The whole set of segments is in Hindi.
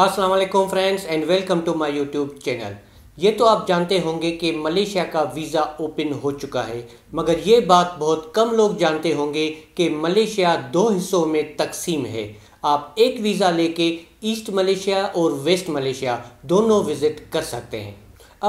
अस्सलाम वालेकुम friends and welcome to my YouTube channel ये तो आप जानते होंगे कि मलेशिया का वीज़ा ओपन हो चुका है मगर ये बात बहुत कम लोग जानते होंगे कि मलेशिया दो हिस्सों में तकसीम है आप एक वीज़ा लेके ईस्ट मलेशिया और वेस्ट मलेशिया दोनों विज़िट कर सकते हैं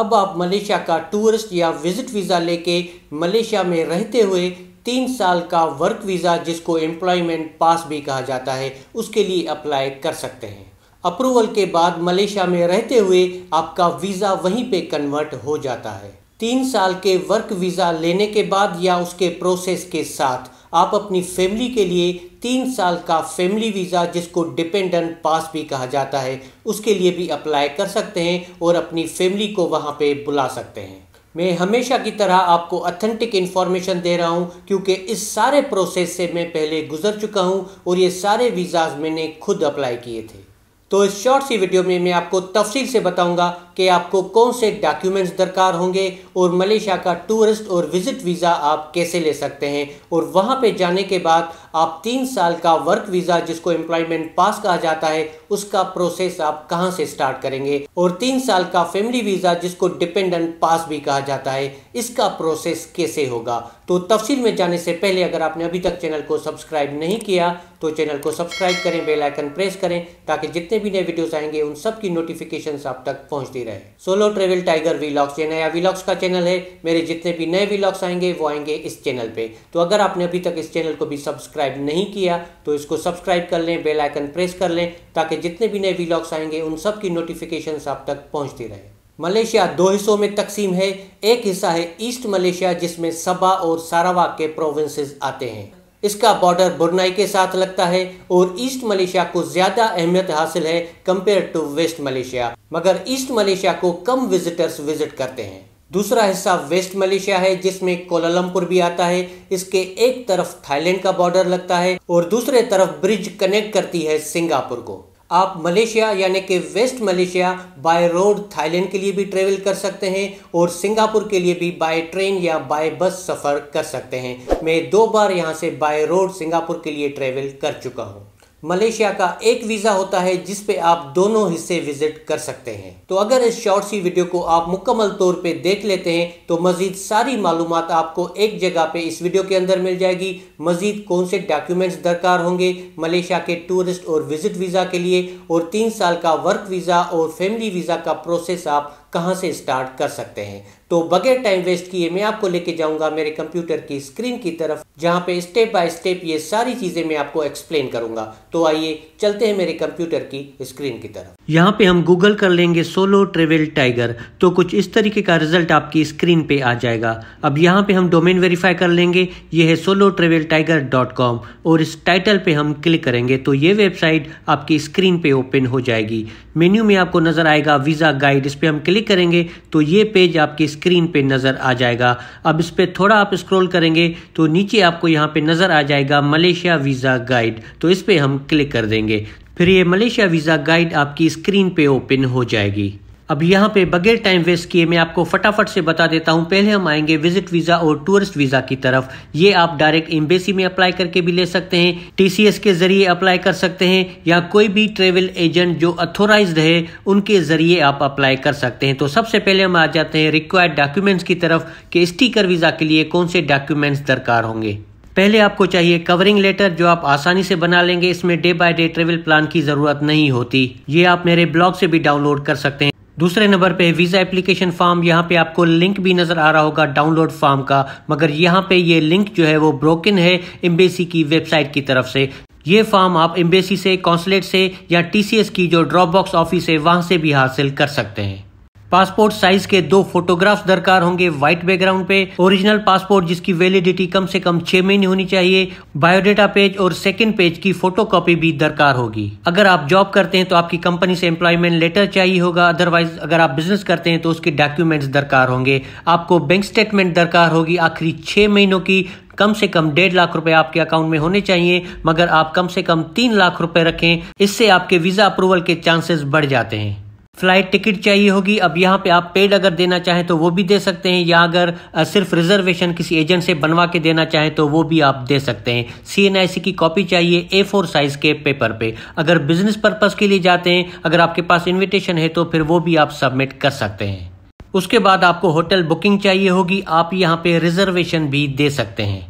अब आप मलेशिया का टूरिस्ट या विज़िट वीज़ा लेके मलेशिया में रहते हुए तीन साल का वर्क वीज़ा जिसको एम्प्लॉयमेंट पास भी कहा जाता है उसके लिए अप्लाई कर सकते हैं अप्रूवल के बाद मलेशिया में रहते हुए आपका वीज़ा वहीं पे कन्वर्ट हो जाता है तीन साल के वर्क वीज़ा लेने के बाद या उसके प्रोसेस के साथ आप अपनी फैमिली के लिए तीन साल का फैमिली वीज़ा जिसको डिपेंडेंट पास भी कहा जाता है उसके लिए भी अप्लाई कर सकते हैं और अपनी फैमिली को वहाँ पे बुला सकते हैं मैं हमेशा की तरह आपको अथेंटिक इन्फॉर्मेशन दे रहा हूँ क्योंकि इस सारे प्रोसेस से मैं पहले गुजर चुका हूँ और ये सारे वीज़ाज मैंने खुद अप्लाई किए थे तो इस शॉर्ट सी वीडियो में मैं आपको तफसील से बताऊंगा कि आपको कौन से डॉक्यूमेंट्स दरकार होंगे और मलेशिया का टूरिस्ट और विज़िट वीज़ा आप कैसे ले सकते हैं और वहां पे जाने के बाद आप तीन साल का वर्क वीज़ा जिसको एम्प्लॉयमेंट पास कहा जाता है उसका प्रोसेस आप कहां से स्टार्ट करेंगे और तीन साल का फैमिली वीज़ा जिसको डिपेंडेंट पास भी कहा जाता है इसका प्रोसेस कैसे होगा तो तफसील में जाने से पहले अगर आपने अभी तक चैनल को सब्सक्राइब नहीं किया तो चैनल को सब्सक्राइब करें बेल आइकन प्रेस करें ताकि जितने भी नए वीडियोस आएंगे उन सब की नोटिफिकेशंस आप तक पहुंचती रहे सोलो ट्रेवल टाइगर वीलॉग्स ये नया वीलॉग्स का चैनल है मेरे जितने भी नए वीलॉग्स आएंगे वो आएंगे इस चैनल पे तो अगर आपने अभी तक इस चैनल को भी सब्सक्राइब सब्सक्राइब नहीं किया तो इसको सब्सक्राइब कर लें बेल आइकन प्रेस कर लें ताकि जितने भी नए व्लॉग्स आएंगे उन सब की नोटिफिकेशन आप तक पहुंचती रहे मलेशिया दो हिस्सों में तकसीम है एक हिस्सा है ईस्ट मलेशिया जिसमें सबा और सारावाक के प्रोविंसेस आते हैं इसका बॉर्डर बुरनाई के साथ लगता है और ईस्ट मलेशिया को ज्यादा अहमियत हासिल है कंपेयर टू वेस्ट मलेशिया मगर ईस्ट मलेशिया को कम विजिटर्स विजिट करते हैं दूसरा हिस्सा वेस्ट मलेशिया है जिसमें कोलालमपुर भी आता है इसके एक तरफ थाईलैंड का बॉर्डर लगता है और दूसरे तरफ ब्रिज कनेक्ट करती है सिंगापुर को आप मलेशिया यानी कि West Malaysia by road Thailand के लिए भी ट्रेवल कर सकते हैं और सिंगापुर के लिए भी बाय ट्रेन या बाय बस सफ़र कर सकते हैं मैं दो बार यहाँ से बाय रोड सिंगापुर के लिए ट्रेवल कर चुका हूँ मलेशिया का एक वीज़ा होता है जिस पे आप दोनों हिस्से विजिट कर सकते हैं तो अगर इस शॉर्ट सी वीडियो को आप मुकम्मल तौर पे देख लेते हैं तो मज़ीद सारी मालूम आपको एक जगह पे इस वीडियो के अंदर मिल जाएगी मज़ीद कौन से डॉक्यूमेंट्स दरकार होंगे मलेशिया के टूरिस्ट और विजिट वीज़ा के लिए और तीन साल का वर्क वीज़ा और फैमिली वीज़ा का प्रोसेस आप कहाँ से स्टार्ट कर सकते हैं तो बगैर टाइम वेस्ट किए मैं आपको लेके जाऊंगा मेरे कंप्यूटर की स्क्रीन की तरफ जहां पे स्टेप बाय स्टेप ये सारी चीज़ें मैं आपको एक्सप्लेन करूंगा तो आइए चलते हैं मेरे कंप्यूटर की स्क्रीन की तरफ यहाँ पे हम गूगल कर लेंगे सोलो ट्रेवल टाइगर तो कुछ इस तरीके का रिजल्ट आपकी स्क्रीन पे आ जाएगा अब यहाँ पे हम डोमेन वेरीफाई कर लेंगे ये है solo travel tiger dot com और इस टाइटल पे हम क्लिक करेंगे तो ये वेबसाइट आपकी स्क्रीन पे ओपन हो जाएगी मेन्यू में आपको नज़र आएगा वीज़ा गाइड इस पर हम क्लिक करेंगे तो ये पेज आपकी स्क्रीन पे नज़र आ जाएगा अब इस पर थोड़ा आप स्क्रोल करेंगे तो नीचे आपको यहाँ पे नज़र आ जाएगा मलेशिया वीज़ा गाइड तो इस पर हम क्लिक कर देंगे फिर ये मलेशिया वीज़ा गाइड आपकी स्क्रीन पे ओपन हो जाएगी अब यहाँ पे बगैर टाइम वेस्ट किए मैं आपको फटाफट से बता देता हूँ पहले हम आएंगे विजिट वीज़ा और टूरिस्ट वीज़ा की तरफ ये आप डायरेक्ट एम्बेसी में अप्लाई करके भी ले सकते हैं टीसीएस के जरिए अप्लाई कर सकते हैं या कोई भी ट्रेवल एजेंट जो अथोराइज है उनके जरिए आप अप्लाई कर सकते हैं तो सबसे पहले हम आ जाते हैं रिक्वायर्ड डॉक्यूमेंट्स की तरफ के स्टीकर वीज़ा के लिए कौन से डॉक्यूमेंट्स दरकार होंगे पहले आपको चाहिए कवरिंग लेटर जो आप आसानी से बना लेंगे इसमें day by day travel plan की ज़रूरत नहीं होती ये आप मेरे ब्लॉग से भी डाउनलोड कर सकते हैं दूसरे नंबर पे वीज़ा एप्लीकेशन फॉर्म यहाँ पे आपको लिंक भी नज़र आ रहा होगा डाउनलोड फॉर्म का मगर यहाँ पे ये लिंक जो है वो ब्रोकन है एम्बेसी की वेबसाइट की तरफ से ये फॉर्म आप एम्बेसी से कॉन्सुलेट से या टीसीएस की जो ड्रॉप बॉक्स ऑफिस है वहाँ से भी हासिल कर सकते हैं पासपोर्ट साइज के दो फोटोग्राफ्स दरकार होंगे व्हाइट बैकग्राउंड पे ओरिजिनल पासपोर्ट जिसकी वैलिडिटी कम से कम छह महीने होनी चाहिए बायोडेटा पेज और सेकेंड पेज की फोटोकॉपी भी दरकार होगी अगर आप जॉब करते हैं तो आपकी कंपनी से एम्प्लॉयमेंट लेटर चाहिए होगा अदरवाइज अगर आप बिजनेस करते हैं तो उसके डॉक्यूमेंट्स दरकार होंगे आपको बैंक स्टेटमेंट दरकार होगी आखिरी छह महीनों की कम से कम डेढ़ लाख रुपए आपके अकाउंट में होने चाहिए मगर आप कम से कम तीन लाख रुपए रखें इससे आपके वीजा अप्रूवल के चांसेस बढ़ जाते हैं फ्लाइट टिकट चाहिए होगी अब यहाँ पे आप पेड अगर देना चाहें तो वो भी दे सकते हैं या अगर सिर्फ रिजर्वेशन किसी एजेंट से बनवा के देना चाहें तो वो भी आप दे सकते हैं सी की कॉपी चाहिए ए फोर साइज के पेपर पे अगर बिजनेस पर्पज के लिए जाते हैं अगर आपके पास इन्विटेशन है तो फिर वो भी आप सबमिट कर सकते हैं उसके बाद आपको होटल बुकिंग चाहिए होगी आप यहाँ पे रिजर्वेशन भी दे सकते हैं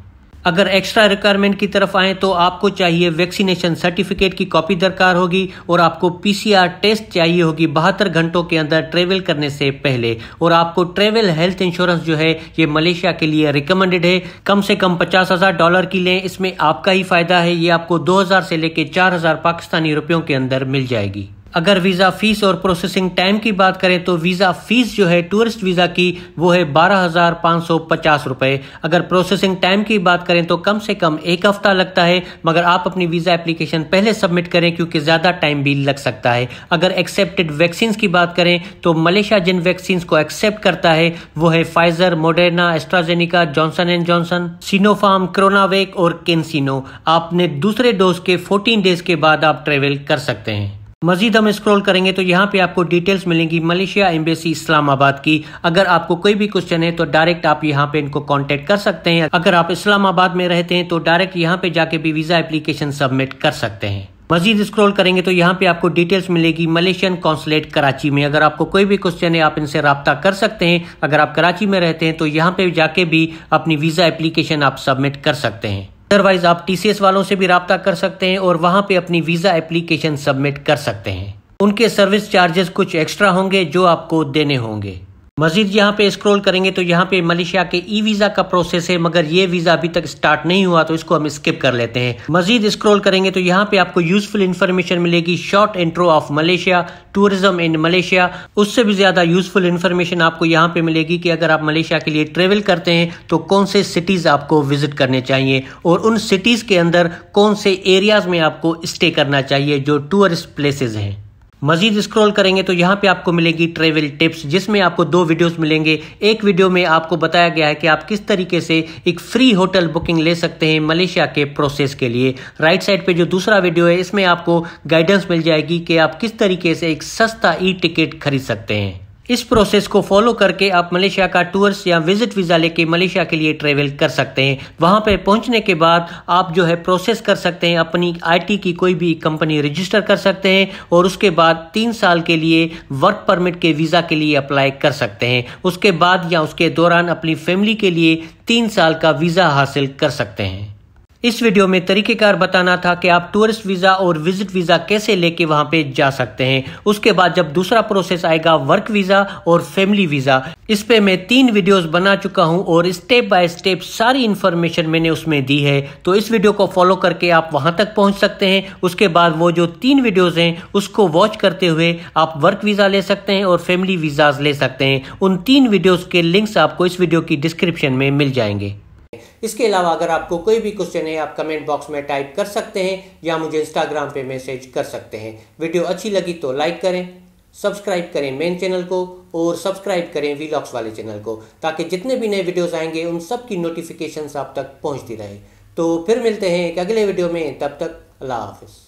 अगर एक्स्ट्रा रिक्वायरमेंट की तरफ आए तो आपको चाहिए वैक्सीनेशन सर्टिफिकेट की कॉपी दरकार होगी और आपको पीसीआर टेस्ट चाहिए होगी बहत्तर घंटों के अंदर ट्रेवल करने से पहले और आपको ट्रेवल हेल्थ इंश्योरेंस जो है ये मलेशिया के लिए रिकमेंडेड है कम से कम पचास हजार डॉलर की लें इसमें आपका ही फायदा है ये आपको दो हजार से लेकर चार हजार पाकिस्तानी रुपयों के अंदर मिल जाएगी अगर वीज़ा फीस और प्रोसेसिंग टाइम की बात करें तो वीज़ा फीस जो है टूरिस्ट वीज़ा की वो है बारह हज़ार पाँच सौ पचास रुपये अगर प्रोसेसिंग टाइम की बात करें तो कम से कम एक हफ़्ता लगता है मगर आप अपनी वीज़ा एप्लीकेशन पहले सबमिट करें क्योंकि ज़्यादा टाइम भी लग सकता है अगर एक्सेप्टेड वैक्सीन की बात करें तो मलेशिया जिन वैक्सीन को एक्सेप्ट करता है वो है Pfizer Moderna AstraZeneca Johnson and Johnson Sinopharm CoronaVac और केनसिनो आपने दूसरे डोज के फोर्टीन डेज के बाद आप ट्रेवल कर सकते हैं मजीद हम स्क्रॉल करेंगे तो यहाँ पे आपको डिटेल्स मिलेंगी मलेशिया एम्बेसी इस्लामाबाद की अगर आपको कोई भी क्वेश्चन है तो डायरेक्ट आप यहाँ पे इनको कांटेक्ट कर सकते हैं अगर आप इस्लामाबाद में रहते हैं तो डायरेक्ट यहाँ पे जाके भी वीजा एप्लीकेशन सबमिट कर सकते हैं मजीद स्क्रॉल करेंगे तो यहाँ पे आपको डिटेल्स मिलेगी मलेशियन कॉन्सुलेट कराची में अगर आपको कोई भी क्वेश्चन है आप इनसे रबता कर सकते हैं अगर आप कराची में रहते हैं तो यहाँ पे जाके भी अपनी वीजा एप्लीकेशन आप सबमिट कर सकते हैं अदरवाइज आप टीसीएस वालों से भी रबता कर सकते हैं और वहाँ पे अपनी वीज़ा एप्लीकेशन सबमिट कर सकते हैं उनके सर्विस चार्जेस कुछ एक्स्ट्रा होंगे जो आपको देने होंगे मजीद यहाँ पे स्क्रॉल करेंगे तो यहाँ पे मलेशिया के ई वीज़ा का प्रोसेस है मगर ये वीज़ा अभी तक स्टार्ट नहीं हुआ तो इसको हम स्किप कर लेते हैं मजीद स्क्रॉल करेंगे तो यहाँ पे आपको यूजफुल इन्फॉर्मेशन मिलेगी short intro of Malaysia tourism in Malaysia उससे भी ज़्यादा यूजफुल इन्फॉर्मेशन आपको यहाँ पे मिलेगी कि अगर आप मलेशिया के लिए ट्रेवल करते हैं तो कौन से सिटीज़ आपको विजिट करने चाहिए और उन सिटीज़ के अंदर कौन से एरियाज़ में आपको स्टे करना चाहिए जो टूरिस्ट प्लेसेज हैं मजीद स्क्रॉल करेंगे तो यहाँ पे आपको मिलेगी ट्रेवल टिप्स जिसमें आपको दो वीडियोस मिलेंगे एक वीडियो में आपको बताया गया है कि आप किस तरीके से एक फ्री होटल बुकिंग ले सकते हैं मलेशिया के प्रोसेस के लिए राइट साइड पे जो दूसरा वीडियो है इसमें आपको गाइडेंस मिल जाएगी कि आप किस तरीके से एक सस्ता ई टिकट खरीद सकते हैं इस प्रोसेस को फॉलो करके आप मलेशिया का टूर्स या विजिट वीज़ा लेके मलेशिया के लिए ट्रेवल कर सकते हैं वहाँ पे पहुँचने के बाद आप जो है प्रोसेस कर सकते हैं अपनी आईटी की कोई भी कंपनी रजिस्टर कर सकते हैं और उसके बाद तीन साल के लिए वर्क परमिट के वीज़ा के लिए अप्लाई कर सकते हैं उसके बाद या उसके दौरान अपनी फैमिली के लिए तीन साल का वीज़ा हासिल कर सकते हैं इस वीडियो में तरीकेकार बताना था कि आप टूरिस्ट वीज़ा और विजिट वीज़ा कैसे लेके वहाँ पे जा सकते हैं उसके बाद जब दूसरा प्रोसेस आएगा वर्क वीज़ा और फैमिली वीज़ा इस पे मैं तीन वीडियोस बना चुका हूँ और स्टेप बाय स्टेप सारी इन्फॉर्मेशन मैंने उसमें दी है तो इस वीडियो को फॉलो करके आप वहाँ तक पहुँच सकते हैं उसके बाद वो जो तीन वीडियोज़ है उसको वॉच करते हुए आप वर्क वीज़ा ले सकते हैं और फैमिली वीजा ले सकते हैं उन तीन वीडियोज़ के लिंक्स आपको इस वीडियो की डिस्क्रिप्शन में मिल जाएंगे इसके अलावा अगर आपको कोई भी क्वेश्चन है आप कमेंट बॉक्स में टाइप कर सकते हैं या मुझे इंस्टाग्राम पे मैसेज कर सकते हैं वीडियो अच्छी लगी तो लाइक करें सब्सक्राइब करें मेन चैनल को और सब्सक्राइब करें वीलॉक्स वाले चैनल को ताकि जितने भी नए वीडियोस आएंगे उन सब की नोटिफिकेशंस आप तक पहुंचती रहे तो फिर मिलते हैं एक अगले वीडियो में तब तक अल्लाह हाफिज़